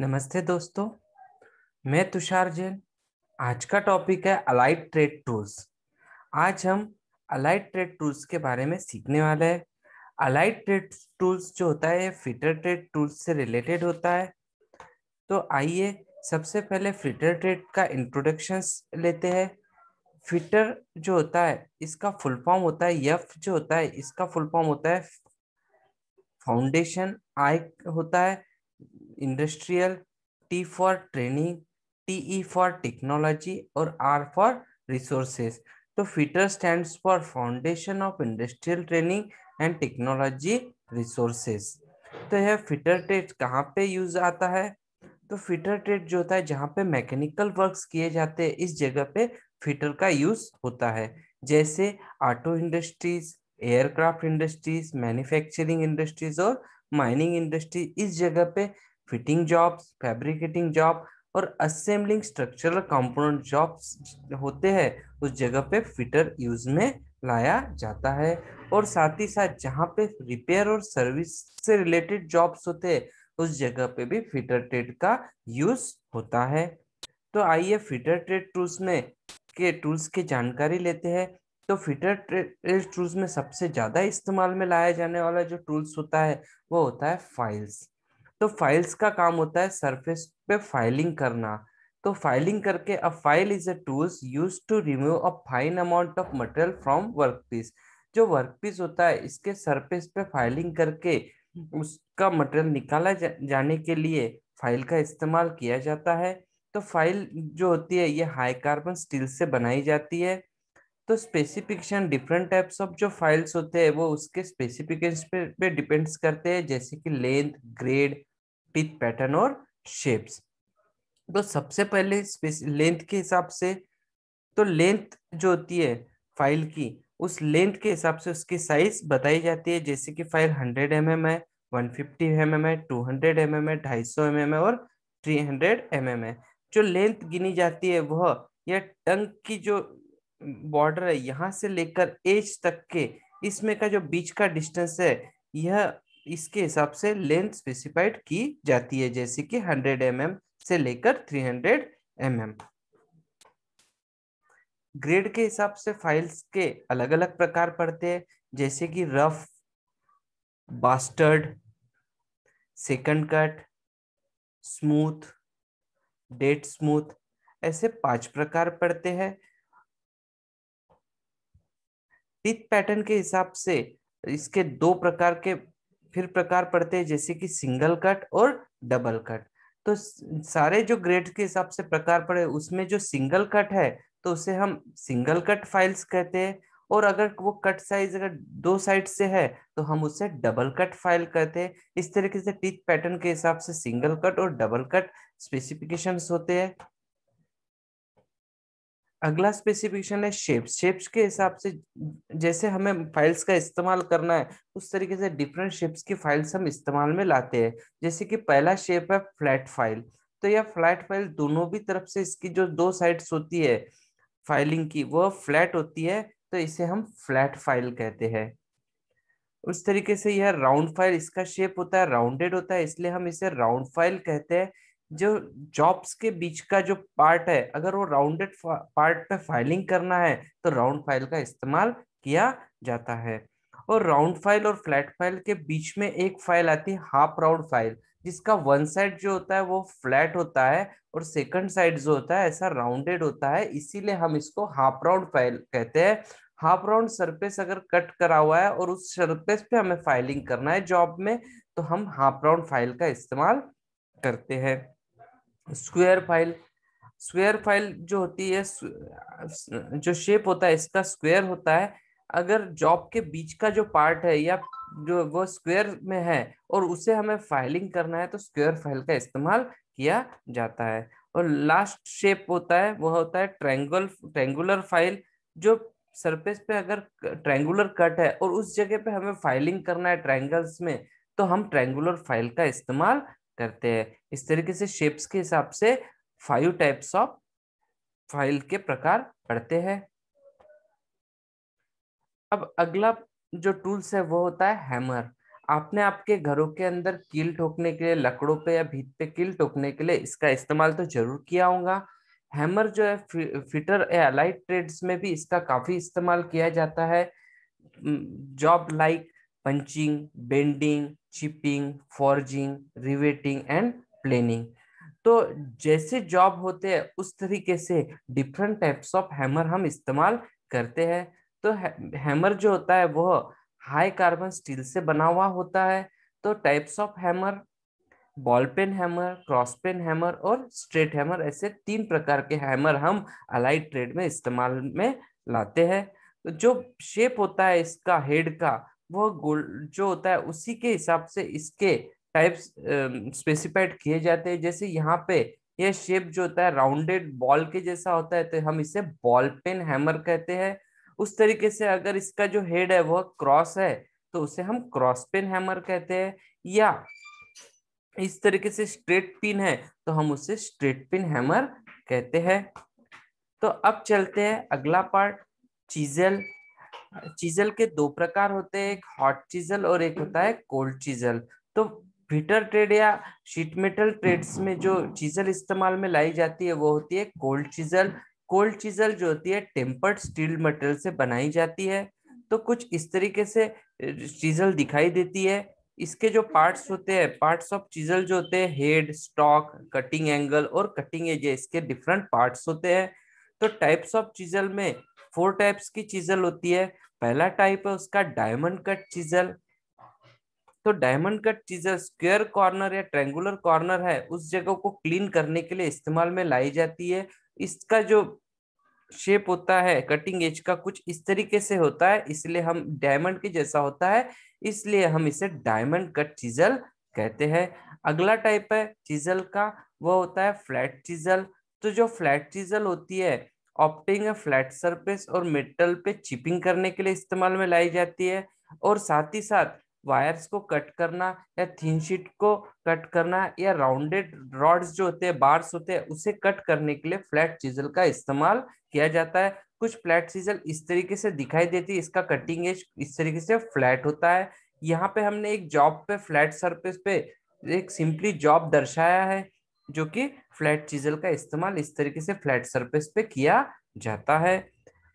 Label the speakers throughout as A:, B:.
A: नमस्ते दोस्तों मैं तुषार जैन आज का टॉपिक है अलाइड ट्रेड टूल्स आज हम अलाइड ट्रेड टूल्स के बारे में सीखने वाले हैं अलाइड ट्रेड टूल्स जो होता है फिटर ट्रेड टूल्स से रिलेटेड होता है तो आइए सबसे पहले फिटर ट्रेड का इंट्रोडक्शन लेते हैं फिटर जो होता है इसका फुल फॉर्म होता है यफ जो होता है इसका फुल फॉर्म होता है फाउंडेशन आई होता है industrial T for training T E for technology और आर फॉर रिसोर्सेस तो fitter stand for foundation of industrial training and technology resources तो यह फिटर ट्रेड कहाँ पे यूज आता है तो फिटर ट्रेड जो होता है जहाँ पे मैकेनिकल वर्क्स किए जाते हैं इस जगह पे फिटर का यूज होता है जैसे auto industries aircraft industries manufacturing industries और माइनिंग इंडस्ट्री इस जगह पे फिटिंग जॉब्स फैब्रिकेटिंग जॉब और असेंबलिंग स्ट्रक्चरल कंपोनेंट जॉब्स होते हैं उस जगह पे फिटर यूज में लाया जाता है और साथ ही साथ जहाँ पे रिपेयर और सर्विस से रिलेटेड जॉब्स होते हैं उस जगह पे भी फिटर ट्रेड का यूज होता है तो आइए फिटर ट्रेड टूल्स में के टूल्स की जानकारी लेते हैं तो फिटर ट्रेड टूल्स में सबसे ज़्यादा इस्तेमाल में लाया जाने वाला जो टूल्स होता है वो होता है फाइल्स तो फाइल्स का काम होता है सरफेस पे फाइलिंग करना तो फाइलिंग करके a file is a tools use to remove a fine amount of material from workpiece जो वर्कपीस होता है इसके सरफेस पे फाइलिंग करके उसका मटेरियल निकाला जा, जाने के लिए फाइल का इस्तेमाल किया जाता है तो फाइल जो होती है ये हाई कार्बन स्टील से बनाई जाती है तो स्पेसिफिकेशन डिफरेंट टाइप्स ऑफ जो फाइल्स होते हैं वो उसके स्पेसिफिकेशन पे, पे डिपेंड्स करते हैं जैसे कि लेंथ ग्रेड टीथ पैटर्न और शेप्स तो सबसे पहले लेंथ के हिसाब से तो लेंथ जो होती है फाइल की उस लेंथ के हिसाब से उसकी साइज बताई जाती है जैसे कि फाइल 100 एम mm है 150 फिफ्टी mm है 200 हंड्रेड mm है ढाई 250 mm है और 300 हंड्रेड mm है जो लेंथ गिनी जाती है वह यह टंग की जो बॉर्डर है यहाँ से लेकर एज तक के इसमें का जो बीच का डिस्टेंस है यह इसके हिसाब से लेंथ स्पेसिफाइड की जाती है जैसे कि 100 एम mm से लेकर 300 हंड्रेड mm. ग्रेड के हिसाब से फाइल्स के अलग अलग प्रकार पड़ते हैं जैसे कि rough bastard second cut smooth dead smooth ऐसे पांच प्रकार पड़ते हैं टीथ पैटर्न के हिसाब से इसके दो प्रकार के फिर प्रकार पड़ते हैं जैसे कि सिंगल कट और डबल कट तो सारे जो ग्रेड के हिसाब से प्रकार पड़े उसमें जो सिंगल कट है तो उसे हम सिंगल कट फाइल्स कहते हैं और अगर वो कट साइज अगर दो साइड से है तो हम उसे डबल कट फाइल कहते हैं इस तरीके से टीथ पैटर्न के हिसाब से सिंगल कट और डबल कट स्पेसिफिकेशंस होते हैं अगला स्पेसिफिकेशन है शेप्स शेप्स के हिसाब से जैसे हमें फाइल्स का इस्तेमाल करना है उस तरीके से डिफरेंट शेप्स की फाइल्स हम इस्तेमाल में लाते हैं जैसे कि पहला शेप है फ्लैट फाइल तो यह फ्लैट फाइल दोनों भी तरफ से इसकी जो दो साइड्स होती है फाइलिंग की वह फ्लैट होती है तो इसे हम फ्लैट फाइल कहते हैं उस तरीके से यह राउंड फाइल इसका शेप होता है राउंडेड होता है इसलिए हम इसे राउंड फाइल कहते हैं जो जॉब्स के बीच का जो पार्ट है अगर वो राउंडेड पार्ट पे फाइलिंग करना है तो राउंड फाइल का इस्तेमाल किया जाता है और राउंड फाइल और फ्लैट फाइल के बीच में एक फाइल आती है हाफ राउंड फाइल जिसका वन साइड जो होता है वो फ्लैट होता है और सेकंड साइड जो होता है ऐसा राउंडेड होता है इसीलिए हम इसको हाफ राउंड फाइल कहते हैं हाफ राउंड सरफेस अगर कट करा हुआ है और उस सरफेस पे हमें फाइलिंग करना है जॉब में तो हम हाफ राउंड फाइल का इस्तेमाल करते हैं स्क्वेयर फाइल स्क्वेयर फाइल जो होती है जो शेप होता है इसका स्क्वेयर होता है अगर जॉब के बीच का जो पार्ट है या जो वो स्क्वेयर में है और उसे हमें फाइलिंग करना है तो स्क्वेयर फाइल का इस्तेमाल किया जाता है और लास्ट शेप होता है वो होता है ट्रैंगल ट्रेंगुलर फाइल जो सरफेस पे अगर ट्रैंगुलर कट है और उस जगह पे हमें फाइलिंग करना है ट्रैंगल्स में तो हम ट्रैंगुलर फाइल का इस्तेमाल करते हैं इस तरीके से शेप्स के हिसाब से फाइव टाइप्स ऑफ फाइल के प्रकार पढ़ते हैं अब अगला जो टूल्स है वो होता है हैमर आपने आपके घरों के अंदर कील ठोकने के लिए लकड़ों पे या भीत पे कील ठोकने के लिए इसका इस्तेमाल तो जरूर किया होगा हैमर जो है फिटर या अलाइड ट्रेड्स में भी इसका काफी इस्तेमाल किया जाता है job like punching bending chipping forging riveting and planing तो जैसे जॉब होते हैं उस तरीके से डिफरेंट टाइप्स ऑफ हैमर हम इस्तेमाल करते हैं तो हैमर जो होता है वह हाई कार्बन स्टील से बना हुआ होता है तो types of hammer ball peen hammer cross peen hammer और स्ट्रेट हैमर ऐसे तीन प्रकार के हैमर हम अलाइड ट्रेड में इस्तेमाल में लाते हैं तो जो शेप होता है इसका हेड का वो गोल्ड जो होता है उसी के हिसाब से इसके टाइप्स स्पेसिफाइड किए जाते हैं जैसे यहाँ पे यह शेप जो होता है राउंडेड बॉल के जैसा होता है तो हम इसे बॉल पेन हैमर कहते हैं उस तरीके से अगर इसका जो हेड है वह क्रॉस है तो उसे हम क्रॉस पेन हैमर कहते हैं या इस तरीके से स्ट्रेट पिन है तो हम उसे स्ट्रेट पिन हैमर कहते हैं तो अब चलते हैं अगला पार्ट चीजल चीजल के दो प्रकार होते हैं एक हॉट चीजल और एक होता है कोल्ड चीजल तो फिटर ट्रेड या शीट मेटल ट्रेड्स में जो चीजल इस्तेमाल में लाई जाती है वो होती है कोल्ड चीजल कोल्ड चीजल जो होती है टेम्पर्ड स्टील मटेरियल से बनाई जाती है तो कुछ इस तरीके से चीजल दिखाई देती है इसके जो पार्ट्स होते हैं पार्ट्स ऑफ चीजल जो होते हैं हेड स्टॉक कटिंग एंगल और कटिंग एज इसके डिफरेंट पार्ट्स होते हैं तो टाइप्स ऑफ चीजल में फोर टाइप्स की चीजल होती है पहला टाइप है उसका डायमंड कट चीजल तो diamond cut chisel square corner या ट्रेंगुलर कॉर्नर है उस जगह को क्लीन करने के लिए इस्तेमाल में लाई जाती है इसका जो शेप होता है कटिंग एज का कुछ इस तरीके से होता है इसलिए हम डायमंड के जैसा होता है इसलिए हम इसे डायमंड कट चीजल कहते हैं अगला टाइप है चीजल का वह होता है फ्लैट चीजल तो जो फ्लैट चीजल होती है ऑप्टिंग फ्लैट सरफेस और मेटल पे चिपिंग करने के लिए इस्तेमाल में लाई जाती है और साथ ही साथ वायर्स को कट करना या थिन शीट को कट करना या राउंडेड रॉड्स जो होते हैं बार्स होते हैं उसे कट करने के लिए फ्लैट चीजल का इस्तेमाल किया जाता है कुछ फ्लैट चीजल इस तरीके से दिखाई देती है इसका कटिंग एज इस तरीके से फ्लैट होता है यहाँ पे हमने एक जॉब पे फ्लैट सरफेस पे एक सिंपली जॉब दर्शाया है जो कि फ्लैट चीजल का इस्तेमाल इस तरीके से फ्लैट सरफेस पे किया जाता है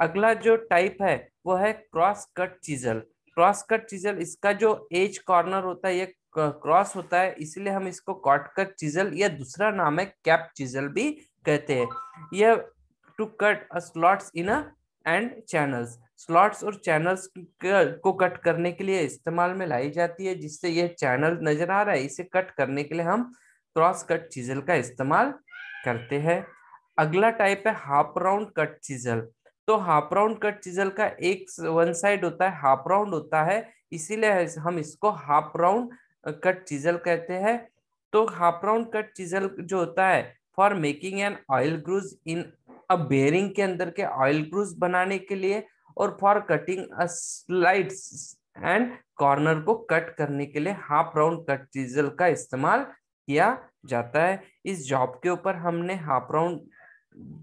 A: अगला जो टाइप है वो है cross cut chisel cross cut chisel इसका जो एज कॉर्नर होता है ये क्रॉस होता है इसलिए हम इसको कॉट कट चीजल या दूसरा नाम है कैप चीजल भी कहते हैं यह to cut slots in a and channels slots और चैनल्स को कट करने के लिए इस्तेमाल में लाई जाती है जिससे यह चैनल नजर आ रहा है इसे कट करने के लिए हम क्रॉस कट चीजल का इस्तेमाल करते हैं अगला टाइप है हाफ राउंड कट चीजल तो हाफ राउंड कट चीजल का एक वन साइड होता है हाफ राउंड होता है इसीलिए हम इसको हाफ राउंड कट चीजल कहते हैं तो हाफ राउंड कट चीजल जो होता है for making an oil grooves in a bearing के अंदर के ऑयल क्रूज बनाने के लिए और for cutting a slides and corner को कट करने के लिए हाफ राउंड कट चीजल का इस्तेमाल किया जाता है इस जॉब के ऊपर हमने हाफ राउंड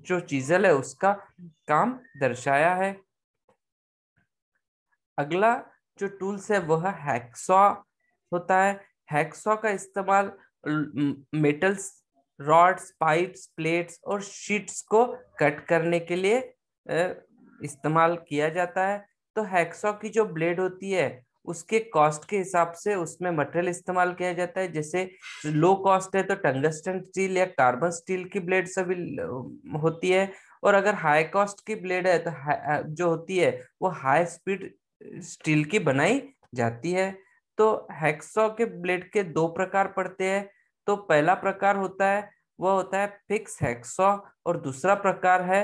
A: जो चीजल है उसका काम दर्शाया है अगला जो टूल्स है वह हैक्सॉ होता है हैक्सॉ का इस्तेमाल मेटल्स रॉड्स पाइप्स प्लेट्स और शीट्स को कट करने के लिए इस्तेमाल किया जाता है तो हैक्सॉ की जो ब्लेड होती है उसके कॉस्ट के हिसाब से उसमें मटेरियल इस्तेमाल किया जाता है जैसे लो कॉस्ट है तो टंगस्टन स्टील या कार्बन स्टील की ब्लेड सभी होती है और अगर हाई कॉस्ट की ब्लेड है तो जो होती है वो हाई स्पीड स्टील की बनाई जाती है तो हैक्सॉ के ब्लेड के दो प्रकार पड़ते हैं तो पहला प्रकार होता है वह होता है फिक्स हैक्सॉ और दूसरा प्रकार है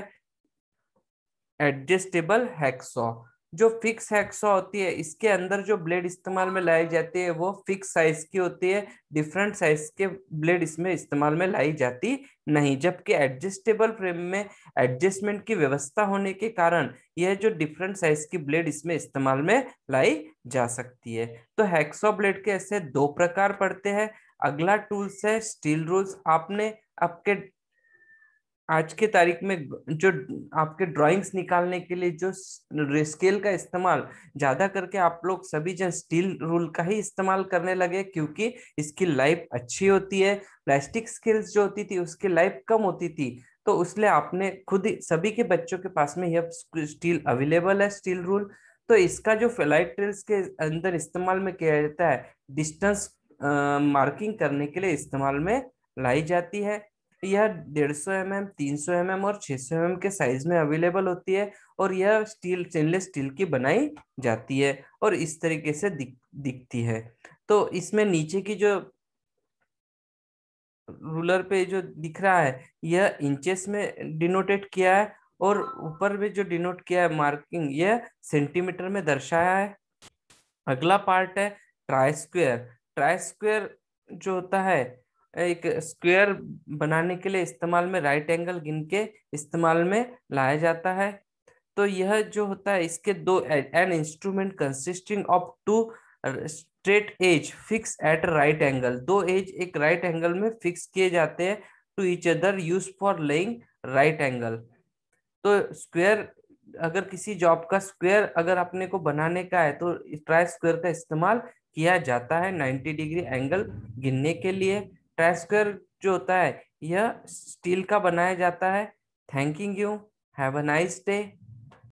A: एडजस्टेबल हैक्सॉ जो फिक्स हेक्सा होती है इसके अंदर जो ब्लेड इस्तेमाल में लाई जाती है वो फिक्स साइज की होती है डिफरेंट साइज के ब्लेड इसमें इस्तेमाल में लाई जाती नहीं जबकि एडजस्टेबल फ्रेम में एडजस्टमेंट की व्यवस्था होने के कारण यह जो डिफरेंट साइज की ब्लेड इसमें इस्तेमाल में लाई जा सकती है तो हैक्सो ब्लेड के ऐसे दो प्रकार पड़ते हैं अगला टूल्स है स्टील रूल्स आपने आपके आज के तारीख में जो आपके ड्राइंग्स निकालने के लिए जो स्केल का इस्तेमाल ज्यादा करके आप लोग सभी जन स्टील रूल का ही इस्तेमाल करने लगे क्योंकि इसकी लाइफ अच्छी होती है प्लास्टिक स्केल्स जो होती थी उसकी लाइफ कम होती थी तो उसलिए आपने खुद सभी के बच्चों के पास में यह स्टील अवेलेबल है स्टील रूल तो इसका जो फ्लाइट ट्रेल्स के अंदर इस्तेमाल में किया जाता है डिस्टेंस मार्किंग करने के लिए इस्तेमाल में लाई जाती है यह डेढ़ सौ एम एम तीन सौ एम एम और छह सौ एम एम के साइज में अवेलेबल होती है और यह स्टील स्टेनलेस स्टील की बनाई जाती है और इस तरीके से दिख दिखती है तो इसमें नीचे की जो रूलर पे जो दिख रहा है यह इंचेस में डिनोटेट किया है और ऊपर भी जो डिनोट किया है मार्किंग यह सेंटीमीटर में दर्शाया है अगला पार्ट है ट्राई स्क्वेयर ट्राई स्क्वेयर जो होता है एक स्क्वायर बनाने के लिए इस्तेमाल में राइट एंगल गिन के इस्तेमाल में लाया जाता है तो यह जो होता है इसके दो an instrument consisting of two straight edge fix at right angle दो एज एक राइट एंगल में फिक्स किए जाते हैं to each other use for laying right angle तो स्क्वायर अगर किसी जॉब का स्क्वायर अगर अपने को बनाने का है तो ट्राई स्क्वायर का इस्तेमाल किया जाता है 90 डिग्री एंगल गिनने के लिए ट्रेस्कर जो होता है यह स्टील का बनाया जाता है thank you have a nice day